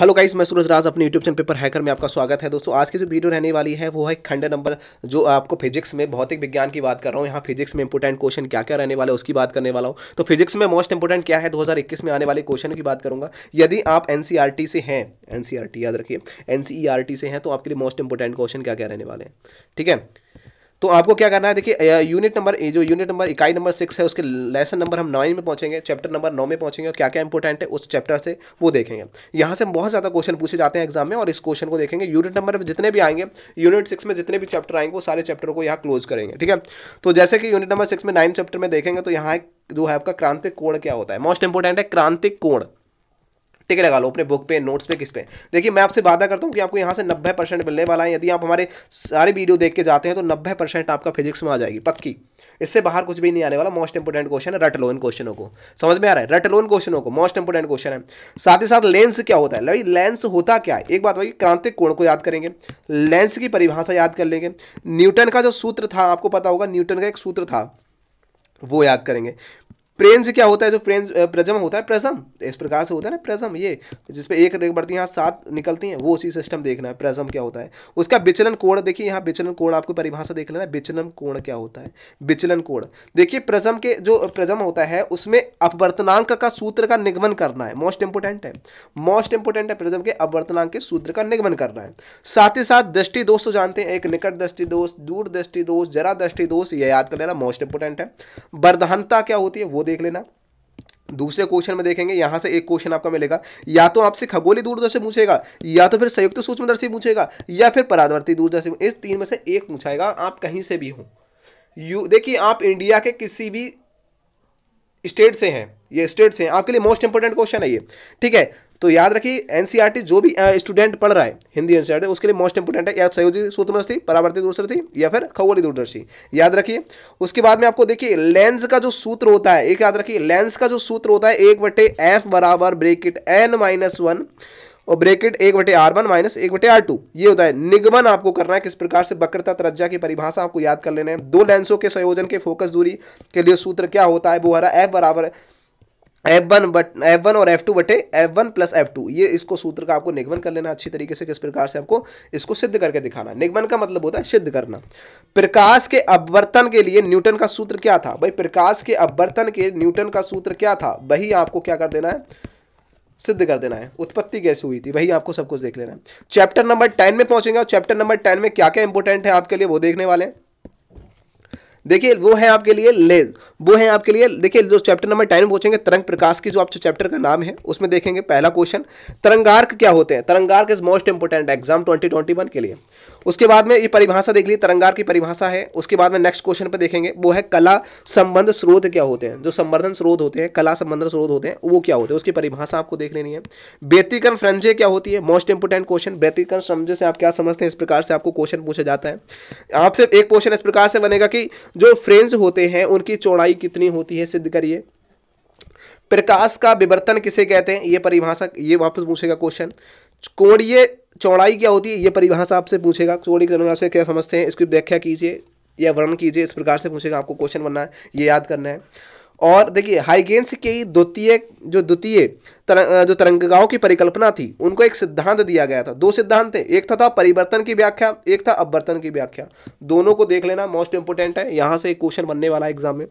hello guys मैं सूरज राज अपने YouTube channel paper hacker में आपका स्वागत है दोस्तों आज की जो वीडियो रहने वाली है वो है खंड नंबर जो आपको फिजिक्स में भौतिक विज्ञान की बात कर रहा हूँ यहाँ फिजिक्स में इंपॉर्टेंट क्वेश्चन क्या क्या रहने वाला है उसकी बात करने वाला हूँ तो फिजिक्स में मोस्ट इंपॉर्टेंट क्या है दो में आने वाले क्वेश्चन की बात करूँगा यदि आप एन e से हैं एन e याद रखिए एन e से हैं तो आपके लिए मोस्ट इंपॉर्टेंट क्वेश्चन क्या क्या रहने वाले हैं ठीक है तो आपको क्या करना है देखिए यूनिट नंबर जो यूनिट नंबर इकाई नंबर सिक्स है उसके लेसन नंबर हम नाइन में पहुंचेंगे चैप्टर नंबर नौ में पहुंचेंगे और क्या क्या इंपॉर्टेंट है उस चैप्टर से वो देखेंगे यहाँ से बहुत ज़्यादा क्वेश्चन पूछे जाते हैं एग्जाम में और इस क्वेश्चन को देखेंगे यूनिट नंबर में जितने भी आएंगे यूनिट सिक्स में जितने भी चैप्टर आएंगे वो सारे चैप्टर को यहाँ क्लोज करेंगे ठीक है तो जैसे कि यूनिट नंबर सिक्स में नाइन चैप्टर में देखेंगे तो यहाँ जो है आपका क्रांतिक कोण क्या होता है मोस्ट इंपॉर्टेंट है क्रांतिक कोण टिक लगा लो अपने बुक पे नोट्स पे किस पे देखिए मैं आपसे वादा करता हूँ कि आपको यहाँ से नब्बे परसेंट मिलने वाला है यदि आप हमारे सारे वीडियो देख के जाते हैं तो नब्बे परसेंट आपका फिजिक्स में आ जाएगी पक्की इससे बाहर कुछ भी नहीं आने वाला मोस्ट इंपोर्टेंट क्वेश्चन है रट लोन क्वेश्चनों को समझ में आ रहा है रट लोन क्वेश्चनों को मोस्ट इंपोर्टेंट क्वेश्चन है साथ ही साथ लेंस क्या होता है भाई लेंस होता क्या है एक बात भाई क्रांतिक कोण को याद करेंगे लेंस की परिभाषा याद कर लेंगे न्यूटन का जो सूत्र था आपको पता होगा न्यूटन का एक सूत्र था वो याद करेंगे प्रेंज क्या होता है जो प्रेंज प्रजम होता है प्रजम इस प्रकार से होता है ना प्रजम ये जिसपे एक रेख बढ़ती है यहाँ सात निकलती हैं वो उसी सिस्टम देखना है प्रजम क्या होता है उसका विचलन कोण देखिए यहाँ विचलन कोण आपको परिभाषा देख लेना विचलन कोण क्या होता है विचलन कोण देखिए प्रजम के जो प्रजम होता है उसमें अपवर्तनांक का सूत्र का निगमन करना है मोस्ट इंपोर्टेंट है मोस्ट इंपोर्टेंट है प्रजम के अपवर्तनांक के सूत्र का निगमन करना है साथ ही साथ दृष्टि दोष तो जानते हैं एक निकट दृष्टि दोष दूर दृष्टि दोष जरा दृष्टि दोष यह याद कर लेना मोस्ट इंपोर्टेंट है वर्धनता क्या होती है वो देख लेना दूसरे क्वेश्चन में देखेंगे यहां से एक क्वेश्चन आपका मिलेगा या तो आपसे खगोली दूरदर्शी पूछेगा या तो फिर संयुक्त सूक्ष्मदर्शी पूछेगा या फिर परावर्ती दूरदर्शी इस तीन में से एक पूछाएगा आप कहीं से भी हो यू देखिए आप इंडिया के किसी भी स्टेट से हैं ये स्टेट से हैं आपके लिए मोस्ट इंपॉर्टेंट क्वेश्चन है ये ठीक है तो याद रखिए एनसीईआरटी e जो भी स्टूडेंट पढ़ रहा है हिंदी एनसीईआरटी e उसके लिए मोस्ट इंपोर्टेंट है या सहयोगी सूत्रदर्शी परावर्तित दूरदर्शी या फिर खगोली दूरदर्शी याद रखिए उसके बाद में आपको देखिए लेंस का जो सूत्र होता है एक याद रखिए लेंस का जो सूत्र होता है एक बटे एफ बराबर ब्रेकिट एन माइनस वन और ब्रेकिट एक बटे आर वन माइनस एक बटे आर टू ये होता है निगमन आपको करना है किस प्रकार से वक्रता तरज्जा की परिभाषा आपको याद कर लेना है दो लेंसों के संयोजन के फोकस दूरी के लिए सूत्र क्या होता है वो हरा एफ बराबर एफ वन बट एफ वन और एफ टू बटे F one plus F two ये इसको सूत्र का आपको निगमन कर लेना अच्छी तरीके से किस प्रकार से आपको इसको सिद्ध करके दिखाना निगमन का मतलब होता है सिद्ध करना प्रकाश के अपवर्तन के लिए न्यूटन का सूत्र क्या था भाई प्रकाश के अपवर्तन के न्यूटन का सूत्र क्या था वही आपको क्या कर देना है सिद्ध कर देना है उत्पत्ति कैसे हुई थी वही आपको सब कुछ देख लेना है चैप्टर नंबर टेन में पहुंचेंगे और चैप्टर नंबर टेन में क्या क्या इंपॉर्टेंट है आपके लिए वो देखने वाले हैं देखिए वो है आपके लिए लेज वो है आपके लिए देखिए जो चैप्टर नंबर टाइम पूछेंगे तरंग प्रकाश की जो आपके चैप्टर का नाम है उसमें देखेंगे पहला क्वेश्चन तरंगार्क क्या होते हैं तरंगार्क is most important exam twenty twenty one के लिए उसके बाद में ये परिभाषा देख ली तरंगार की परिभाषा है उसके बाद में नेक्स्ट क्वेश्चन पर देखेंगे वो है कला संबंध स्रोत क्या होते हैं जो संवर्धन स्रोत होते हैं कला संबंध स्रोत होते हैं वो क्या होते हैं उसकी परिभाषा आपको देख लेनी है व्यतीकरण फ्रंजे क्या होती है मोस्ट इंपोर्टेंट क्वेश्चन व्यतीकरण फ्रंजे से आप क्या समझते हैं इस प्रकार से आपको क्वेश्चन पूछा जाता है आपसे एक क्वेश्चन इस प्रकार से बनेगा कि जो फ्रेंज होते हैं उनकी चौड़ाई कितनी होती है सिद्ध करिए प्रकाश का विवर्तन किसे कहते हैं ये परिभाषा ये वापस पूछेगा क्वेश्चन कोणीय चौड़ाई क्या होती है ये परिभाषा आपसे पूछेगा चौड़ी की से क्या समझते हैं इसकी व्याख्या कीजिए या वर्णन कीजिए इस प्रकार से पूछेगा आपको क्वेश्चन बनना है ये याद करना है और देखिए हाइगेंस की द्वितीय जो द्वितीय तर, जो तरंगगाओं की परिकल्पना थी उनको एक सिद्धांत दिया गया था दो सिद्धांत थे एक था, था परिवर्तन की व्याख्या एक था अपवर्तन की व्याख्या दोनों को देख लेना मोस्ट इंपोर्टेंट है यहाँ से एक क्वेश्चन बनने वाला एग्जाम में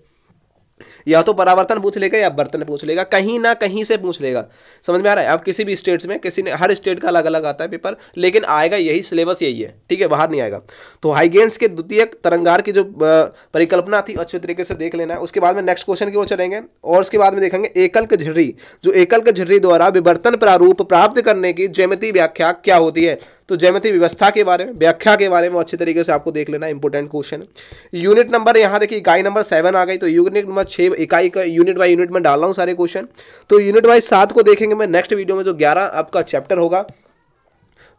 या तो परावर्तन पूछ लेगा या बर्तन पूछ लेगा कहीं ना कहीं से पूछ लेगा समझ में आ रहा है अब किसी भी स्टेट्स में किसी ने हर स्टेट का अलग अलग आता है पेपर लेकिन आएगा यही सिलेबस यही है ठीक है बाहर नहीं आएगा तो हाइगेंस के द्वितीय तरंगार की जो परिकल्पना थी अच्छे तरीके से देख लेना है उसके बाद में नेक्स्ट क्वेश्चन की ओर चलेंगे और उसके बाद में देखेंगे एकल्क झिर्री जो एकल झिर्री द्वारा विवर्तन प्रारूप प्राप्त करने की जैमिति व्याख्या क्या होती है तो ज्यामिति व्यवस्था के बारे में व्याख्या के बारे में अच्छे तरीके से आपको देख लेना इंपॉर्टेंट क्वेश्चन यूनिट नंबर यहाँ देखिए इकाई नंबर सेवन आ गई तो यूनिट नंबर छः इकाई का यूनिट बाई यूनिट में डाल रहा हूँ सारे क्वेश्चन तो यूनिट वाइज सात को देखेंगे मैं नेक्स्ट वीडियो में जो ग्यारह आपका चैप्टर होगा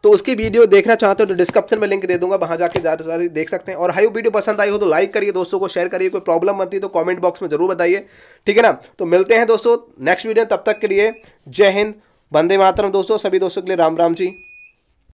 तो उसकी वीडियो देखना चाहते हो तो डिस्क्रिप्शन में लिंक दे दूंगा वहां जाके ज़्यादा सारी देख सकते हैं और हाई वीडियो पसंद आई हो तो लाइक करिए दोस्तों को शेयर करिए कोई प्रॉब्लम बनती है तो कमेंट बॉक्स में जरूर बताइए ठीक है ना तो मिलते हैं दोस्तों नेक्स्ट वीडियो तब तक के लिए जय हिंद वंदे मातरम दोस्तों सभी दोस्तों के लिए राम राम जी